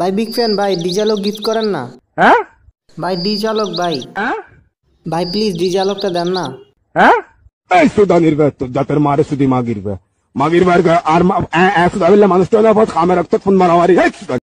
ভাই big fan ভাই ডিজালক gift করেন না হ্যাঁ ভাই ডিজালক ভাই হ্যাঁ ভাই প্লিজ ডিজালকটা দেন না হ্যাঁ এই সুদা নির্বে জাতের মারে সুদি মা গিরবে মা গিরবে আর এসে সুদা বললে মানুষটা না ফোন খামে রাখতে ফোন